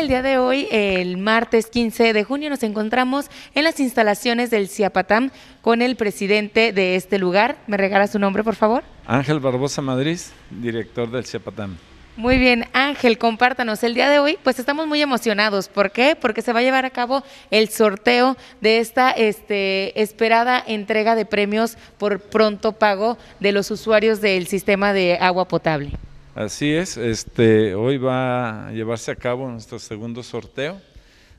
el día de hoy, el martes 15 de junio, nos encontramos en las instalaciones del Ciapatam con el presidente de este lugar. ¿Me regala su nombre, por favor? Ángel Barbosa Madrid, director del Ciapatam. Muy bien, Ángel, compártanos. El día de hoy, pues estamos muy emocionados. ¿Por qué? Porque se va a llevar a cabo el sorteo de esta este, esperada entrega de premios por pronto pago de los usuarios del sistema de agua potable. Así es, este, hoy va a llevarse a cabo nuestro segundo sorteo.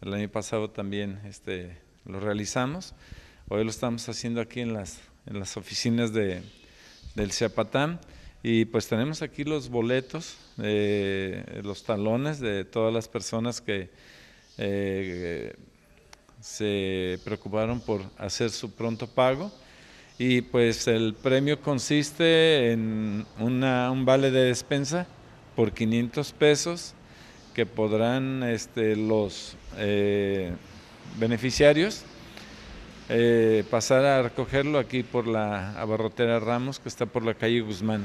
El año pasado también este, lo realizamos. Hoy lo estamos haciendo aquí en las, oficinas de, del Ciapatán. Y pues tenemos aquí los boletos, eh, los talones de todas las personas que eh, se preocuparon por hacer su pronto pago y pues el premio consiste en un vale de despensa por 500 pesos que podrán este, los eh, beneficiarios eh, pasar a recogerlo aquí por la abarrotera Ramos que está por la calle Guzmán.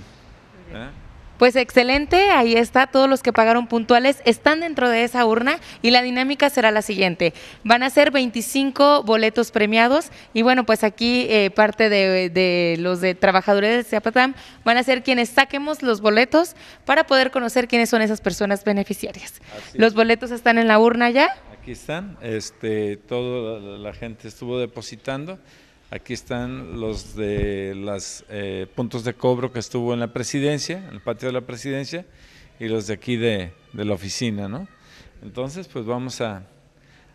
Pues excelente, ahí está, todos los que pagaron puntuales están dentro de esa urna y la dinámica será la siguiente. Van a ser 25 boletos premiados y bueno, pues aquí eh, parte de, los de trabajadores de Zapatam van a ser quienes saquemos los boletos para poder conocer quiénes son esas personas beneficiarias. los boletos están en la urna ya. Aquí están, este, toda la gente estuvo depositando. Aquí están los de los eh, puntos de cobro que estuvo en la presidencia, en el patio de la presidencia, y los de aquí de, de la oficina, ¿no? Entonces, pues vamos a,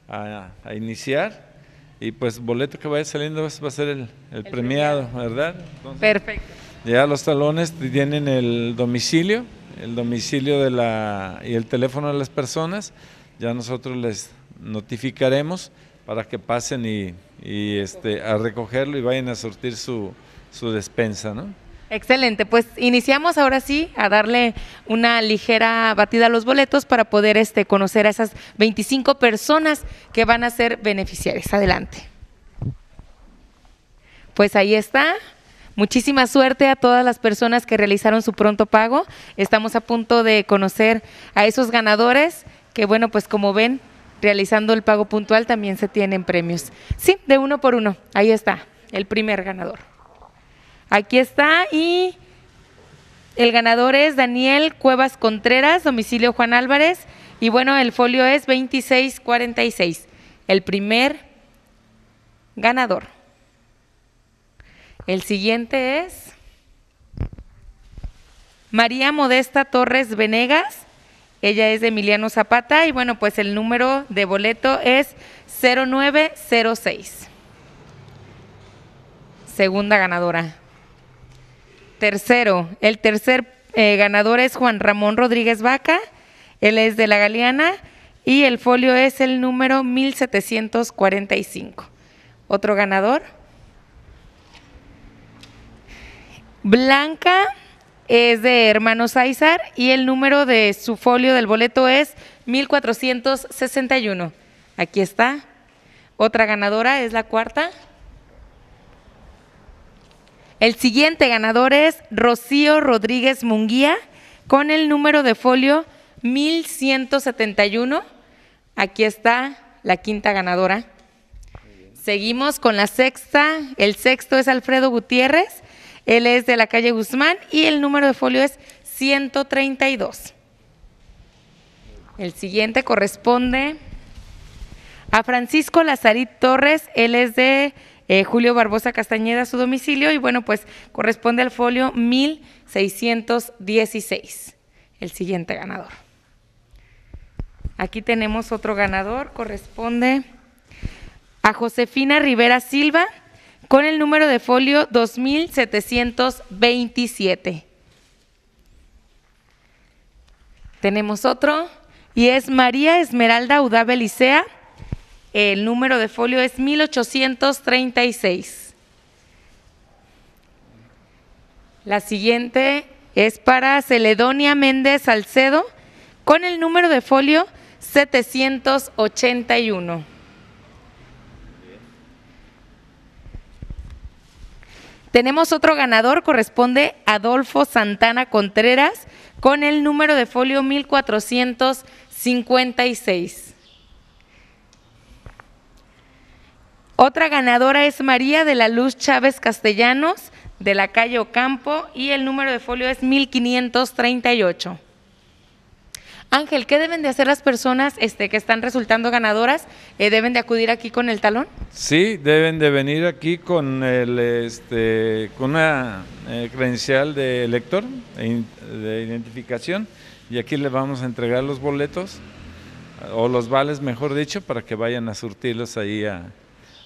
a, iniciar y pues boleto que vaya saliendo pues, va a ser el, premiado, ¿verdad? Perfecto. Ya los talones tienen el domicilio, el domicilio de la, y el teléfono de las personas. Ya nosotros les notificaremos para que pasen y y este, a recogerlo y vayan a sortir su, su despensa, ¿no? Excelente, pues iniciamos ahora sí a darle una ligera batida a los boletos para poder este, conocer a esas 25 personas que van a ser beneficiarias. Adelante. Pues ahí está. Muchísima suerte a todas las personas que realizaron su pronto pago. Estamos a punto de conocer a esos ganadores que, bueno, pues como ven, realizando el pago puntual también se tienen premios. Sí, de uno por uno. Ahí está, el primer ganador. Aquí está y el ganador es Daniel Cuevas Contreras, domicilio Juan Álvarez. Y bueno, el folio es 2646, el primer ganador. El siguiente es María Modesta Torres Venegas, ella es Emiliano Zapata y bueno, pues el número de boleto es 0906. Segunda ganadora. Tercero, el tercer eh, ganador es Juan Ramón Rodríguez Vaca, él es de La Galeana y el folio es el número 1745. Otro ganador. Blanca es de hermano Aizar y el número de su folio del boleto es 1461. Aquí está. Otra ganadora es la cuarta. El siguiente ganador es Rocío Rodríguez Munguía con el número de folio 1171. Aquí está la quinta ganadora. Seguimos con la sexta. El sexto es Alfredo Gutiérrez él es de la calle Guzmán y el número de folio es 132. El siguiente corresponde a Francisco Lazarit Torres. Él es de eh, Julio Barbosa Castañeda, su domicilio, y bueno, pues corresponde al folio 1616. El siguiente ganador. Aquí tenemos otro ganador, corresponde a Josefina Rivera Silva con el número de folio 2727. Tenemos otro y es María Esmeralda Udave El número de folio es 1836. La siguiente es para Celedonia Méndez Salcedo con el número de folio 781. Tenemos otro ganador, corresponde Adolfo Santana Contreras con el número de folio 1456. Otra ganadora es María de la Luz Chávez Castellanos de la calle Ocampo y el número de folio es 1538. Ángel, ¿qué deben de hacer las personas este, que están resultando ganadoras? Eh, ¿Deben de acudir aquí con el talón? Sí, deben de venir aquí con, el, este, con una eh, credencial de elector, de identificación, y aquí les vamos a entregar los boletos, o los vales, mejor dicho, para que vayan a surtirlos ahí a,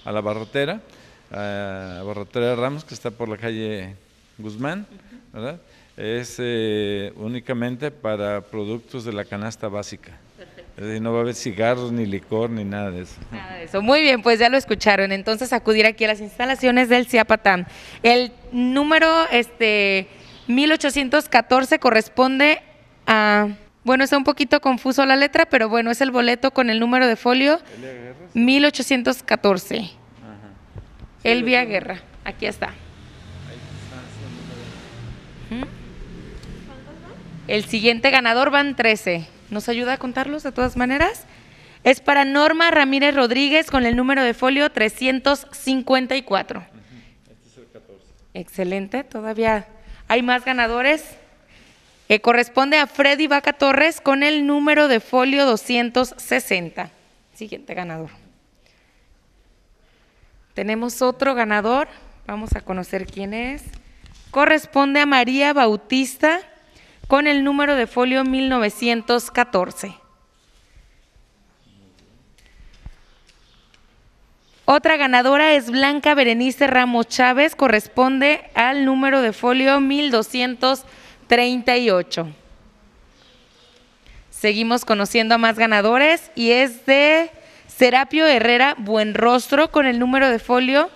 la barrotera, a Barrotera Ramos, que está por la calle Guzmán, ¿verdad? es eh, únicamente para productos de la canasta básica. Perfecto. no va a haber cigarros, ni licor, ni nada de eso. Nada de eso. Muy bien, pues ya lo escucharon. Entonces, acudir aquí a las instalaciones del CIAPATAM. El número este, 1814 corresponde a... Bueno, está un poquito confuso la letra, pero bueno, es el boleto con el número de folio 1814. Ajá. via Guerra, aquí está. El siguiente ganador van 13. ¿Nos ayuda a contarlos de todas maneras? Es para Norma Ramírez Rodríguez con el número de folio 354. Este Excelente, todavía hay más ganadores. Eh, corresponde a Freddy Vaca Torres con el número de folio 260. Siguiente ganador. Tenemos otro ganador, vamos a conocer quién es. Corresponde a María Bautista con el número de folio 1914. Otra ganadora es Blanca Berenice Ramos Chávez, corresponde al número de folio 1238. Seguimos conociendo a más ganadores y es de Serapio Herrera Buenrostro con el número de folio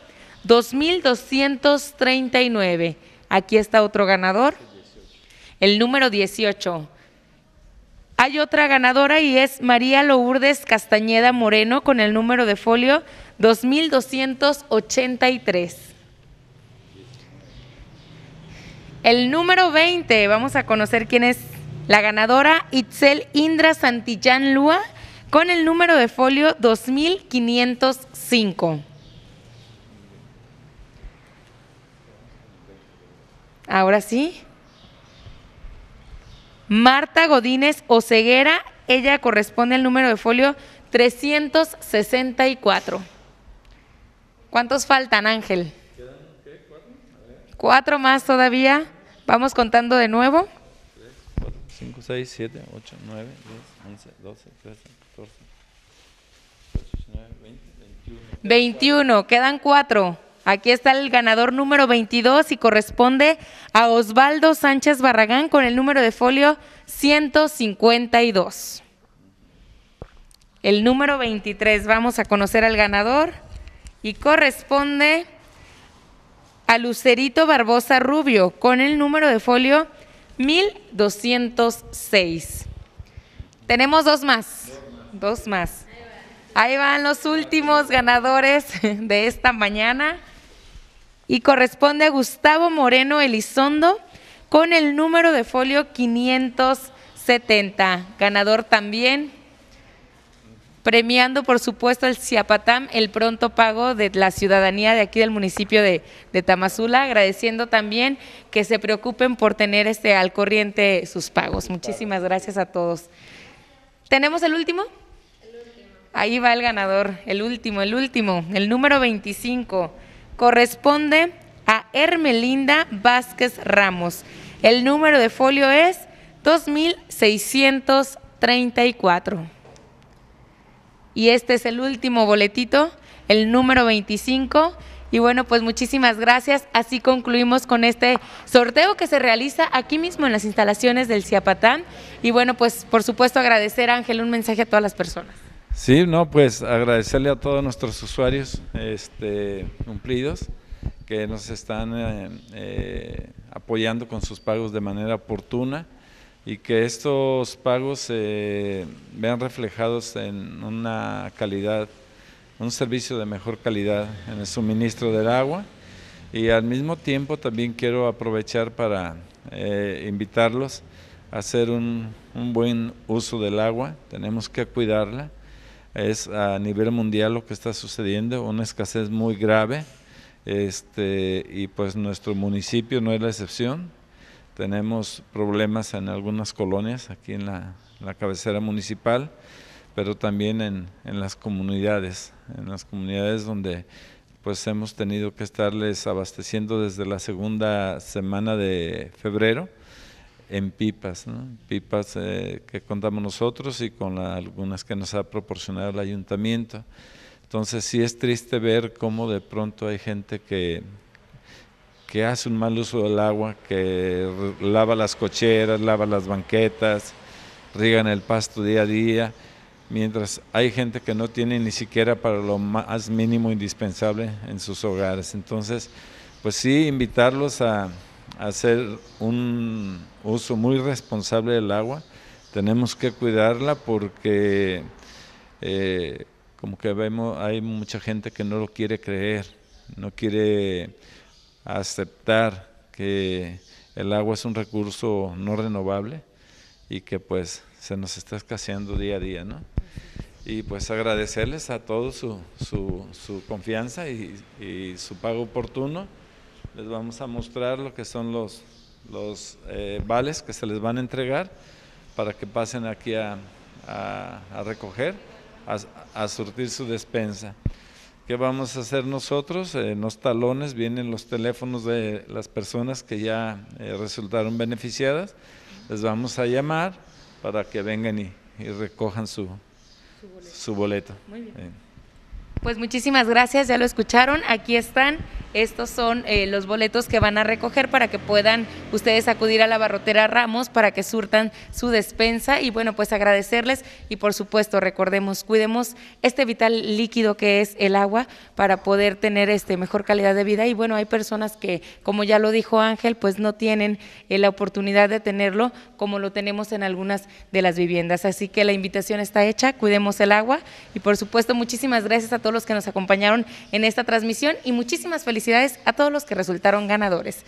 2239. Aquí está otro ganador el número 18. Hay otra ganadora y es María Lourdes Castañeda Moreno con el número de folio 2283. El número 20, vamos a conocer quién es la ganadora, Itzel Indra Santillán Lua, con el número de folio 2505. Ahora sí, Marta Godínez Oceguera, ella corresponde al número de folio 364. ¿Cuántos faltan, Ángel? ¿Quedan qué? ¿Cuatro? Cuatro más todavía. Vamos contando de nuevo. 3, 4, 5, 6, 7, 8, 9, 10, 11, 12, 13, 14, 18, 19, 20, 21. 21, quedan cuatro. Aquí está el ganador número 22 y corresponde a Osvaldo Sánchez Barragán con el número de folio 152. El número 23, vamos a conocer al ganador y corresponde a Lucerito Barbosa Rubio con el número de folio 1206. Tenemos dos más, dos más. Ahí van los últimos ganadores de esta mañana y corresponde a Gustavo Moreno Elizondo con el número de folio 570. Ganador también, premiando por supuesto al Ciapatam, el pronto pago de la ciudadanía de aquí del municipio de, de Tamazula, agradeciendo también que se preocupen por tener este, al corriente sus pagos. Muchísimas gracias a todos. ¿Tenemos el último? Ahí va el ganador, el último, el último, el número 25 corresponde a Hermelinda Vázquez Ramos. El número de folio es 2634. Y este es el último boletito, el número 25. Y bueno, pues muchísimas gracias. Así concluimos con este sorteo que se realiza aquí mismo en las instalaciones del Ciapatán. Y bueno, pues por supuesto agradecer, Ángel, un mensaje a todas las personas. Sí, no, pues agradecerle a todos nuestros usuarios este, cumplidos que nos están eh, eh, apoyando con sus pagos de manera oportuna y que estos pagos se vean reflejados en una calidad, un servicio de mejor calidad en el suministro del agua. Y al mismo tiempo también quiero aprovechar para eh, invitarlos a hacer un buen uso del agua, tenemos que cuidarla es a nivel mundial lo que está sucediendo, una escasez muy grave, este, y pues nuestro municipio no es la excepción. Tenemos problemas en algunas colonias aquí en la, cabecera municipal, pero también en, en, las comunidades, en las comunidades donde pues hemos tenido que estarles abasteciendo desde la segunda semana de febrero en pipas, pipas eh, que contamos nosotros y con algunas que nos ha proporcionado el ayuntamiento. Entonces sí es triste ver cómo de pronto hay gente que, que hace un mal uso del agua, que lava las cocheras, lava las banquetas, riegan el pasto día a día, mientras hay gente que no tiene ni siquiera para lo más mínimo indispensable en sus hogares. Entonces, pues sí, invitarlos a, hacer un uso muy responsable del agua. Tenemos que cuidarla porque eh, como que vemos, hay mucha gente que no lo quiere creer, no quiere aceptar que el agua es un recurso no renovable y que pues se nos está escaseando día a día, Y pues agradecerles a todos su, su, su confianza y su pago oportuno les vamos a mostrar lo que son los, los eh, vales que se les van a entregar para que pasen aquí a, recoger, a, a, surtir su despensa. ¿Qué vamos a hacer nosotros? Eh, en los talones vienen los teléfonos de las personas que ya eh, resultaron beneficiadas. Les vamos a llamar para que vengan y, recojan su, su boleto. Pues muchísimas gracias, ya lo escucharon, aquí están. Estos son eh, los boletos que van a recoger para que puedan ustedes acudir a la barrotera Ramos para que surtan su despensa. Y bueno, pues agradecerles y por supuesto recordemos, cuidemos este vital líquido que es el agua para poder tener este, mejor calidad de vida. Y bueno, hay personas que, como ya lo dijo Ángel, pues no tienen eh, la oportunidad de tenerlo como lo tenemos en algunas de las viviendas. Así que la invitación está hecha, cuidemos el agua y por supuesto muchísimas gracias a todos los que nos acompañaron en esta transmisión y muchísimas felicidades a todos los que resultaron ganadores.